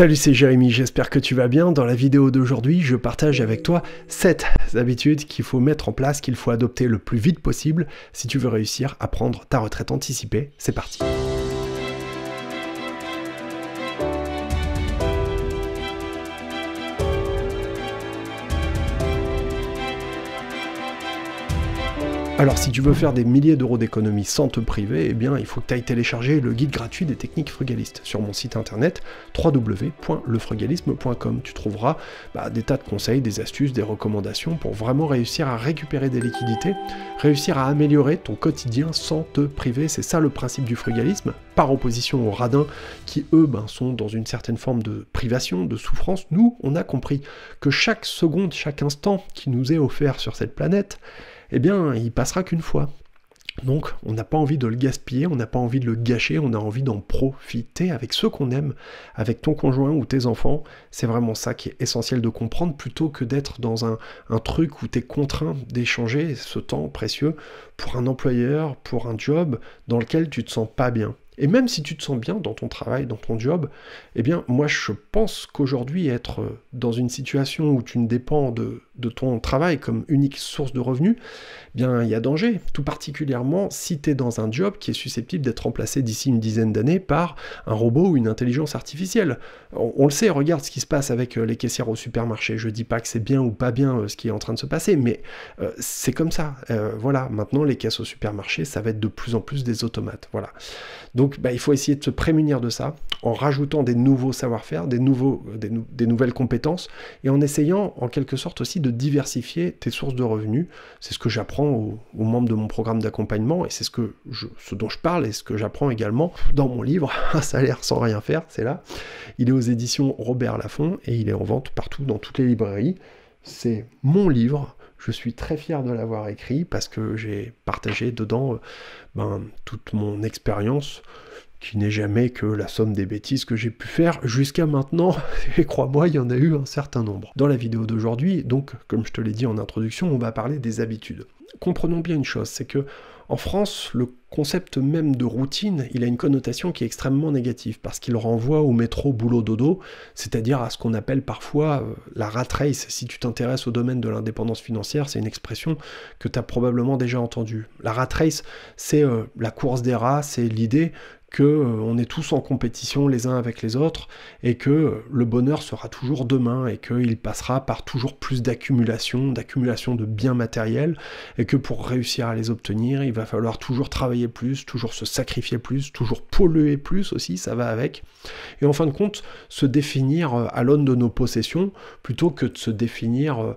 Salut, c'est Jérémy, j'espère que tu vas bien. Dans la vidéo d'aujourd'hui, je partage avec toi 7 habitudes qu'il faut mettre en place, qu'il faut adopter le plus vite possible si tu veux réussir à prendre ta retraite anticipée. C'est parti. Alors si tu veux faire des milliers d'euros d'économies sans te priver, eh bien il faut que tu ailles télécharger le guide gratuit des techniques frugalistes sur mon site internet www.lefrugalisme.com. Tu trouveras bah, des tas de conseils, des astuces, des recommandations pour vraiment réussir à récupérer des liquidités, réussir à améliorer ton quotidien sans te priver. C'est ça le principe du frugalisme, par opposition aux radins qui eux ben, sont dans une certaine forme de privation, de souffrance. Nous, on a compris que chaque seconde, chaque instant qui nous est offert sur cette planète, eh bien, il passera qu'une fois. Donc, on n'a pas envie de le gaspiller, on n'a pas envie de le gâcher, on a envie d'en profiter avec ceux qu'on aime, avec ton conjoint ou tes enfants. C'est vraiment ça qui est essentiel de comprendre plutôt que d'être dans un, truc où tu es contraint d'échanger ce temps précieux pour un employeur, pour un job dans lequel tu te sens pas bien. Et même si tu te sens bien dans ton travail, dans ton job, eh bien, moi, je pense qu'aujourd'hui, être dans une situation où tu ne dépends de de ton travail comme unique source de revenus, eh bien il y a danger, tout particulièrement si tu es dans un job qui est susceptible d'être remplacé d'ici une dizaine d'années par un robot ou une intelligence artificielle. On, le sait, regarde ce qui se passe avec euh, les caissières au supermarché. Je dis pas que c'est bien ou pas bien euh, ce qui est en train de se passer, mais euh, c'est comme ça. voilà, maintenant les caisses au supermarché, ça va être de plus en plus des automates. Voilà. Donc bah, il faut essayer de se prémunir de ça en rajoutant des nouveaux savoir-faire, des, nouveaux, des nouvelles compétences et en essayant en quelque sorte aussi de diversifier tes sources de revenus. C'est ce que j'apprends aux, membres de mon programme d'accompagnement et c'est ce, que je, ce dont je parle et ce que j'apprends également dans mon livre Un salaire sans rien faire, c'est là. Il est aux éditions Robert Laffont et il est en vente partout dans toutes les librairies. C'est mon livre. Je suis très fier de l'avoir écrit parce que j'ai partagé dedans euh, ben, toute mon expérience, qui n'est jamais que la somme des bêtises que j'ai pu faire jusqu'à maintenant, et crois-moi, il y en a eu un certain nombre. Dans la vidéo d'aujourd'hui, donc, comme je te l'ai dit en introduction, on va parler des habitudes. Comprenons bien une chose, c'est que en France, le concept même de routine, il a une connotation qui est extrêmement négative parce qu'il renvoie au métro boulot dodo, c'est-à-dire à ce qu'on appelle parfois euh, la rat race. Si tu t'intéresses au domaine de l'indépendance financière, c'est une expression que tu as probablement déjà entendue. La rat race, c'est euh, la course des rats, c'est l'idée que euh, on est tous en compétition les uns avec les autres et que euh, le bonheur sera toujours demain et qu'il passera par toujours plus d'accumulation, d'accumulation de biens matériels et que pour réussir à les obtenir, il va falloir toujours travailler plus, toujours se sacrifier plus, toujours polluer plus aussi, ça va avec. Et en fin de compte, se définir euh, à l'aune de nos possessions plutôt que de se définir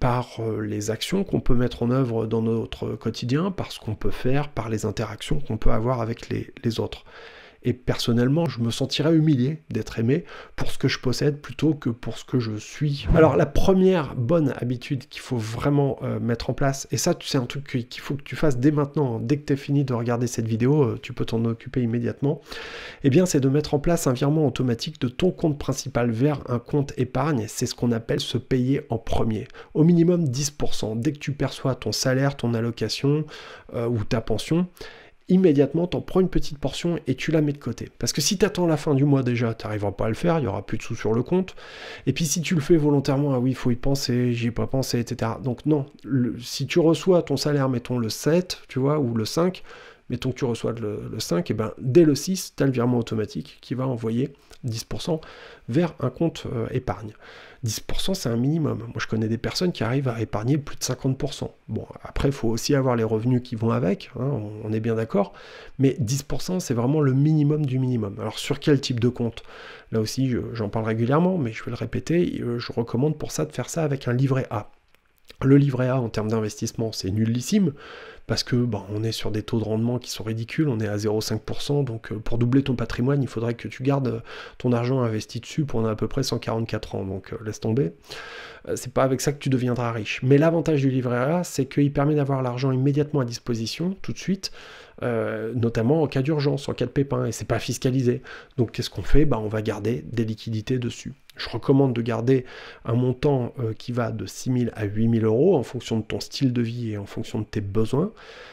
par les actions qu'on peut mettre en œuvre dans notre quotidien, par ce qu'on peut faire, par les interactions qu'on peut avoir avec les, les autres. Et personnellement, je me sentirais humilié d'être aimé pour ce que je possède plutôt que pour ce que je suis. Alors la première bonne habitude qu'il faut vraiment euh, mettre en place, et ça c'est un truc qu'il faut que tu fasses dès maintenant, dès que tu es fini de regarder cette vidéo, euh, tu peux t'en occuper immédiatement, et eh bien c'est de mettre en place un virement automatique de ton compte principal vers un compte épargne. C'est ce qu'on appelle se payer en premier. Au minimum 10%. Dès que tu perçois ton salaire, ton allocation euh, ou ta pension, immédiatement, t'en prends une petite portion et tu la mets de côté. Parce que si t'attends la fin du mois déjà, t'arriveras pas à le faire, il y aura plus de sous sur le compte. Et puis si tu le fais volontairement, ah oui, il faut y penser, j'y ai pas pensé, etc. Donc non, si tu reçois ton salaire, mettons le 7, tu vois, ou le 5, mettons que tu reçois le, 5, et eh ben dès le 6, tu as le virement automatique qui va envoyer 10% vers un compte euh, épargne. 10% c'est un minimum. Moi je connais des personnes qui arrivent à épargner plus de 50%. Bon, après il faut aussi avoir les revenus qui vont avec, hein, on, est bien d'accord, mais 10% c'est vraiment le minimum du minimum. Alors sur quel type de compte Là aussi j'en parle régulièrement, mais je vais le répéter, euh, je recommande pour ça de faire ça avec un livret A. Le livret A en termes d'investissement, c'est nullissime parce que ben, on est sur des taux de rendement qui sont ridicules, on est à 0,5%, donc euh, pour doubler ton patrimoine, il faudrait que tu gardes euh, ton argent investi dessus pour à peu près 144 ans, donc euh, laisse tomber. c'est pas avec ça que tu deviendras riche. Mais l'avantage du livret A, c'est qu'il permet d'avoir l'argent immédiatement à disposition, tout de suite, notamment en cas d'urgence, en cas de pépin, et c'est pas fiscalisé. Donc qu'est-ce qu'on fait ben, On va garder des liquidités dessus. Je recommande de garder un montant euh, qui va de 6 000 à 8 000 euros en fonction de ton style de vie et en fonction de tes besoins.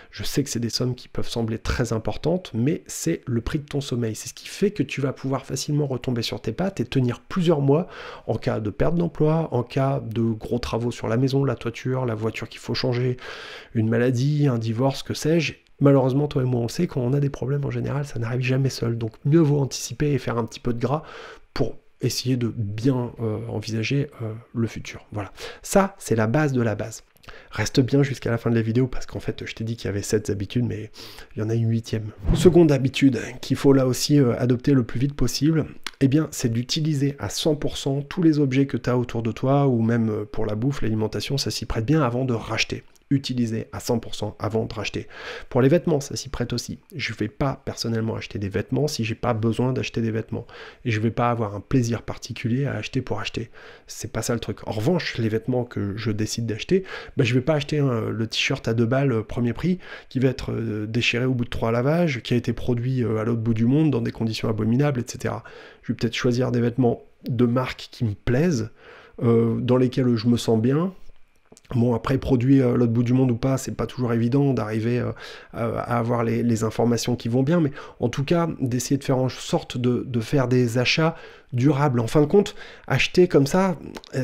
Je sais que c'est des sommes qui peuvent sembler très importantes, mais c'est le prix de ton sommeil. C'est ce qui fait que tu vas pouvoir facilement retomber sur tes pattes et tenir plusieurs mois en cas de perte d'emploi, en cas de gros travaux sur la maison, la toiture, la voiture qu'il faut changer, une maladie, un divorce, que sais-je. Malheureusement, toi et moi, on sait qu'on a des problèmes en général, ça n'arrive jamais seul. Donc, mieux vaut anticiper et faire un petit peu de gras pour essayer de bien euh, envisager euh, le futur. Voilà, ça c'est la base de la base. Reste bien jusqu'à la fin de la vidéo parce qu'en fait je t'ai dit qu'il y avait 7 habitudes mais il y en a une huitième. Seconde habitude qu'il faut là aussi euh, adopter le plus vite possible, eh bien c'est d'utiliser à 100% tous les objets que tu as autour de toi ou même pour la bouffe, l'alimentation, ça s'y prête bien avant de racheter utiliser à 100% avant de racheter. Pour les vêtements, ça s'y prête aussi. Je ne vais pas personnellement acheter des vêtements si je n'ai pas besoin d'acheter des vêtements. Et je ne vais pas avoir un plaisir particulier à acheter pour acheter. C'est pas ça le truc. En revanche, les vêtements que je décide d'acheter, ben, je ne vais pas acheter le t-shirt à deux balles euh, premier prix qui va être euh, déchiré au bout de trois lavages, qui a été produit euh, à l'autre bout du monde dans des conditions abominables, etc. Je vais peut-être choisir des vêtements de marque qui me plaisent, dans lesquels je me sens bien, Bon, après, produit euh, l'autre bout du monde ou pas, c'est pas toujours évident d'arriver euh, euh, à avoir les, informations qui vont bien, mais en tout cas, d'essayer de faire en sorte de, faire des achats durables. En fin de compte, acheter comme ça,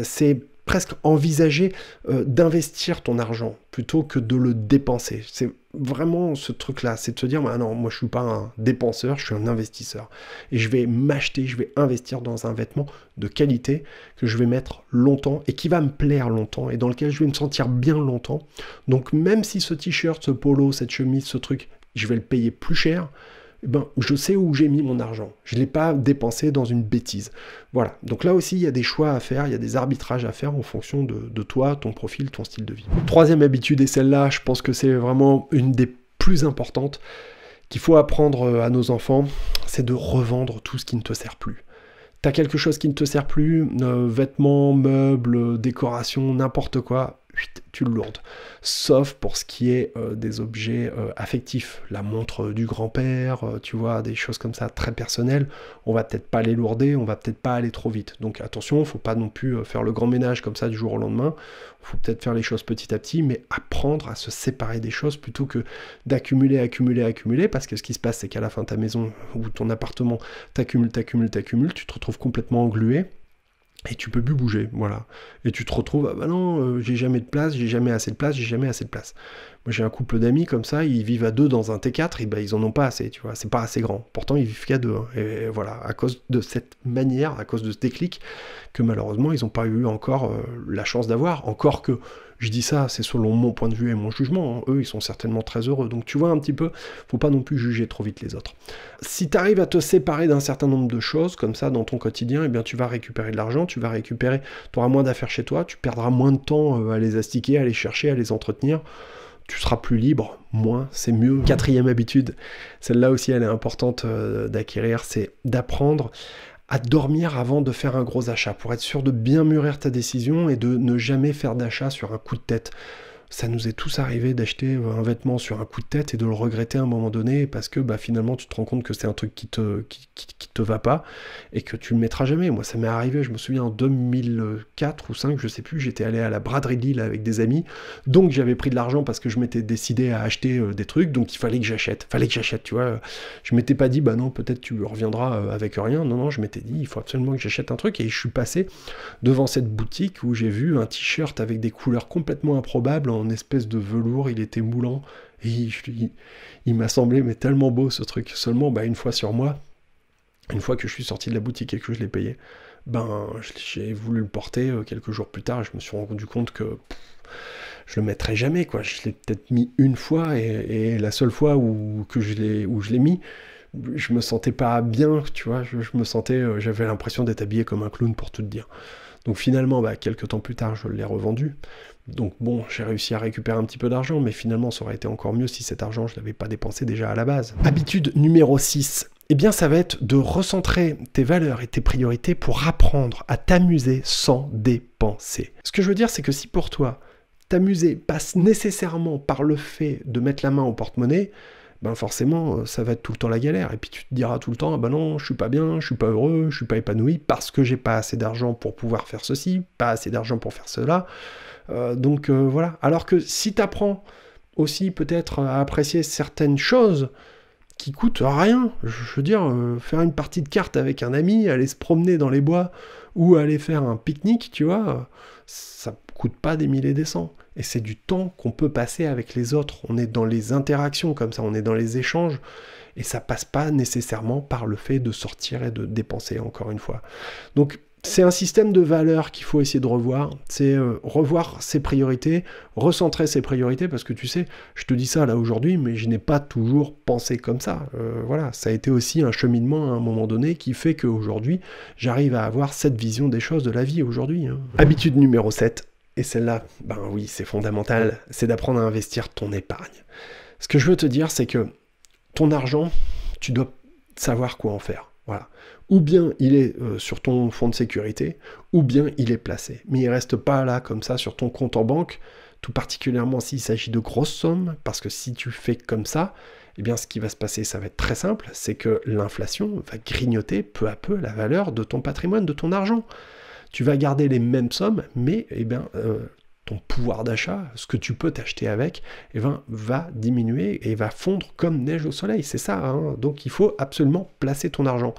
c'est presque envisager euh, d'investir ton argent plutôt que de le dépenser. C'est vraiment ce truc-là, c'est de se dire, Ah non, moi je suis pas un dépenseur, je suis un investisseur. Et je vais m'acheter, je vais investir dans un vêtement de qualité que je vais mettre longtemps et qui va me plaire longtemps et dans lequel je vais me sentir bien longtemps. Donc même si ce t-shirt, ce polo, cette chemise, ce truc, je vais le payer plus cher, ben, je sais où j'ai mis mon argent. Je ne l'ai pas dépensé dans une bêtise. Voilà. Donc là aussi, il y a des choix à faire, il y a des arbitrages à faire en fonction de, toi, ton profil, ton style de vie. Troisième habitude, et celle-là, je pense que c'est vraiment une des plus importantes qu'il faut apprendre euh, à nos enfants, c'est de revendre tout ce qui ne te sert plus. T'as quelque chose qui ne te sert plus, euh, vêtements, meubles, décorations, n'importe quoi, tu le lourdes. Sauf pour ce qui est euh, des objets euh, affectifs, la montre du grand-père, euh, tu vois, des choses comme ça très personnelles, on va peut-être pas les lourder, on va peut-être pas aller trop vite. Donc attention, faut pas non plus faire le grand ménage comme ça du jour au lendemain. Faut peut-être faire les choses petit à petit, mais apprendre à se séparer des choses plutôt que d'accumuler, accumuler, accumuler, parce que ce qui se passe, c'est qu'à la fin ta maison ou ton appartement, accumules t'accumules, accumules tu te retrouves complètement englué et tu peux plus bouger, voilà. Et tu te retrouves, ah bah non, euh, j'ai jamais de place, j'ai jamais assez de place, j'ai jamais assez de place j'ai un couple d'amis comme ça, ils vivent à deux dans un T4, et ben, ils en ont pas assez, tu vois, c'est pas assez grand. Pourtant, ils vivent qu'à deux. Hein. Et voilà, à cause de cette manière, à cause de ce déclic, que malheureusement, ils n'ont pas eu encore euh, la chance d'avoir. Encore que, je dis ça, c'est selon mon point de vue et mon jugement. Hein. Eux, ils sont certainement très heureux. Donc, tu vois, un petit peu, faut pas non plus juger trop vite les autres. Si tu arrives à te séparer d'un certain nombre de choses, comme ça, dans ton quotidien, et eh bien, tu vas récupérer de l'argent, tu vas récupérer, tu auras moins d'affaires chez toi, tu perdras moins de temps euh, à les astiquer, à les chercher, à les entretenir tu seras plus libre, moins, c'est mieux. Quatrième habitude, celle-là aussi elle est importante euh, d'acquérir, c'est d'apprendre à dormir avant de faire un gros achat, pour être sûr de bien mûrir ta décision et de ne jamais faire d'achat sur un coup de tête ça nous est tous arrivé d'acheter un vêtement sur un coup de tête et de le regretter à un moment donné parce que bah, finalement tu te rends compte que c'est un truc qui te, qui, qui, te va pas et que tu le mettras jamais. Moi ça m'est arrivé, je me souviens en 2004 ou 5, je sais plus, j'étais allé à la braderie Lille avec des amis, donc j'avais pris de l'argent parce que je m'étais décidé à acheter euh, des trucs, donc il fallait que j'achète, fallait que j'achète, tu vois. Je m'étais pas dit, bah non, peut-être tu reviendras euh, avec rien, non, non, je m'étais dit, il faut absolument que j'achète un truc et je suis passé devant cette boutique où j'ai vu un t-shirt avec des couleurs complètement improbables espèce de velours, il était moulant, et il, m'a semblé mais tellement beau ce truc. Seulement, bah, une fois sur moi, une fois que je suis sorti de la boutique et que je l'ai payé, ben j'ai voulu le porter euh, quelques jours plus tard, je me suis rendu compte que je le mettrai jamais quoi. Je l'ai peut-être mis une fois et, la seule fois où que je l'ai où je l'ai mis, je me sentais pas bien, tu vois. je me sentais, euh, j'avais l'impression d'être habillé comme un clown pour tout te dire. Donc finalement, bah, quelques temps plus tard, je l'ai revendu. Donc bon, j'ai réussi à récupérer un petit peu d'argent, mais finalement, ça aurait été encore mieux si cet argent, je ne l'avais pas dépensé déjà à la base. Habitude numéro 6. Eh bien, ça va être de recentrer tes valeurs et tes priorités pour apprendre à t'amuser sans dépenser. Ce que je veux dire, c'est que si pour toi, t'amuser passe nécessairement par le fait de mettre la main au porte-monnaie, ben forcément, euh, ça va être tout le temps la galère. Et puis tu te diras tout le temps, ah ben non, je suis pas bien, je suis pas heureux, je suis pas épanoui parce que j'ai pas assez d'argent pour pouvoir faire ceci, pas assez d'argent pour faire cela. Euh, donc euh, voilà. Alors que si tu apprends aussi peut-être à apprécier certaines choses qui coûtent rien, je veux dire, faire une partie de cartes avec un ami, aller se promener dans les bois ou aller faire un pique-nique, tu vois, ça coûte pas des milliers des cents et c'est du temps qu'on peut passer avec les autres. On est dans les interactions comme ça, on est dans les échanges et ça passe pas nécessairement par le fait de sortir et de dépenser encore une fois. Donc c'est un système de valeurs qu'il faut essayer de revoir. C'est euh, revoir ses priorités, recentrer ses priorités, parce que tu sais, je te dis ça là aujourd'hui, mais je n'ai pas toujours pensé comme ça. Euh, voilà, ça a été aussi un cheminement à un moment donné qui fait qu'aujourd'hui, j'arrive à avoir cette vision des choses de la vie aujourd'hui. Hein. Habitude numéro 7, et celle-là, ben oui, c'est fondamental, c'est d'apprendre à investir ton épargne. Ce que je veux te dire, c'est que ton argent, tu dois savoir quoi en faire. Voilà. Ou bien il est euh, sur ton fonds de sécurité, ou bien il est placé. Mais il reste pas là comme ça sur ton compte en banque, tout particulièrement s'il s'agit de grosses sommes, parce que si tu fais comme ça, eh bien ce qui va se passer, ça va être très simple, c'est que l'inflation va grignoter peu à peu la valeur de ton patrimoine, de ton argent tu vas garder les mêmes sommes, mais eh bien, euh, ton pouvoir d'achat, ce que tu peux t'acheter avec, eh ben, va diminuer et va fondre comme neige au soleil. C'est ça. Hein. Donc il faut absolument placer ton argent.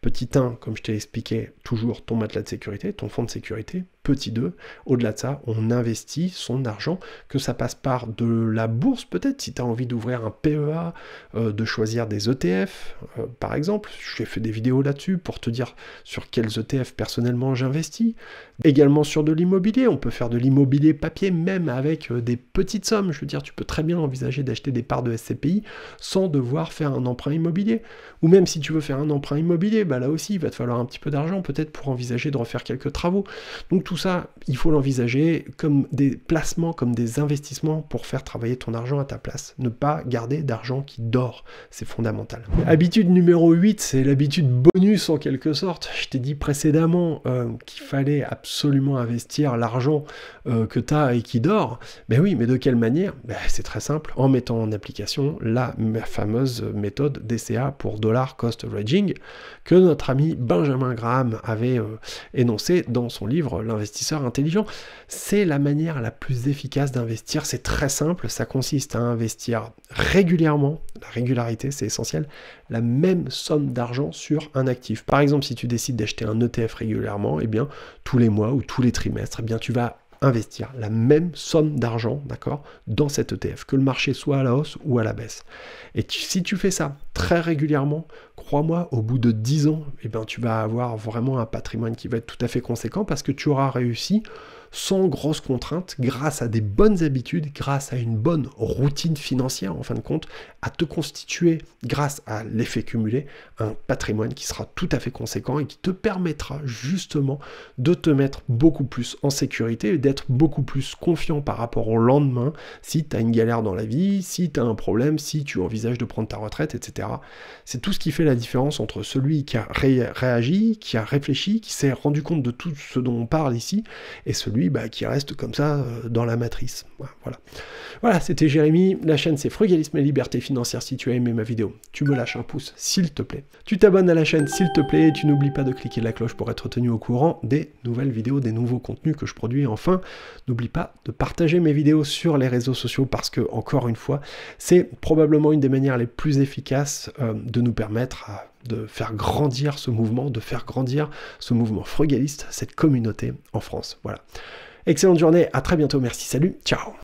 Petit 1, comme je t'ai expliqué, toujours ton matelas de sécurité, ton fonds de sécurité petit 2. Au-delà de ça, on investit son argent, que ça passe par de la bourse peut-être, si tu as envie d'ouvrir un PEA, euh, de choisir des ETF, euh, par exemple. J'ai fait des vidéos là-dessus pour te dire sur quels ETF personnellement j'investis. Également sur de l'immobilier, on peut faire de l'immobilier papier même avec euh, des petites sommes. Je veux dire, tu peux très bien envisager d'acheter des parts de SCPI sans devoir faire un emprunt immobilier. Ou même si tu veux faire un emprunt immobilier, bah là aussi, il va te falloir un petit peu d'argent peut-être pour envisager de refaire quelques travaux. Donc tout tout ça, il faut l'envisager comme des placements, comme des investissements pour faire travailler ton argent à ta place. Ne pas garder d'argent qui dort, c'est fondamental. Habitude numéro 8, c'est l'habitude bonus en quelque sorte. Je t'ai dit précédemment euh, qu'il fallait absolument investir l'argent euh, que tu as et qui dort. Mais ben oui, mais de quelle manière ben, C'est très simple, en mettant en application la fameuse méthode DCA pour Dollar Cost Averaging que notre ami Benjamin Graham avait euh, énoncé dans son livre L'investissement intelligent, c'est la manière la plus efficace d'investir. C'est très simple, ça consiste à investir régulièrement, la régularité c'est essentiel, la même somme d'argent sur un actif. Par exemple, si tu décides d'acheter un ETF régulièrement, et eh bien tous les mois ou tous les trimestres, eh bien tu vas investir la même somme d'argent, d'accord, dans cet ETF, que le marché soit à la hausse ou à la baisse. Et si tu fais ça très régulièrement, crois-moi, au bout de 10 ans, et eh ben, tu vas avoir vraiment un patrimoine qui va être tout à fait conséquent parce que tu auras réussi sans grosses contraintes, grâce à des bonnes habitudes, grâce à une bonne routine financière en fin de compte, à te constituer, grâce à l'effet cumulé, un patrimoine qui sera tout à fait conséquent et qui te permettra justement de te mettre beaucoup plus en sécurité et d'être beaucoup plus confiant par rapport au lendemain si tu as une galère dans la vie, si tu as un problème, si tu envisages de prendre ta retraite, etc. C'est tout ce qui fait la différence entre celui qui a réagi, qui a réfléchi, qui s'est rendu compte de tout ce dont on parle ici, et celui bah, qui reste comme ça euh, dans la matrice. Voilà. Voilà, c'était Jérémy. La chaîne, c'est Frugalisme et Liberté Financière. Si tu as aimé ma vidéo, tu me lâches un pouce, s'il te plaît. Tu t'abonnes à la chaîne, s'il te plaît. Et tu n'oublies pas de cliquer la cloche pour être tenu au courant des nouvelles vidéos, des nouveaux contenus que je produis. enfin, n'oublie pas de partager mes vidéos sur les réseaux sociaux parce que, encore une fois, c'est probablement une des manières les plus efficaces euh, de nous permettre à de faire grandir ce mouvement, de faire grandir ce mouvement frugaliste, cette communauté en France. Voilà. Excellente journée, à très bientôt, merci, salut, ciao